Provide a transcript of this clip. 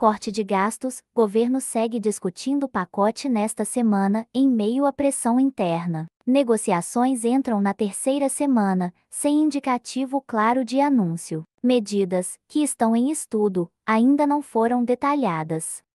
Corte de gastos: governo segue discutindo pacote nesta semana, em meio à pressão interna. Negociações entram na terceira semana, sem indicativo claro de anúncio. Medidas, que estão em estudo, ainda não foram detalhadas.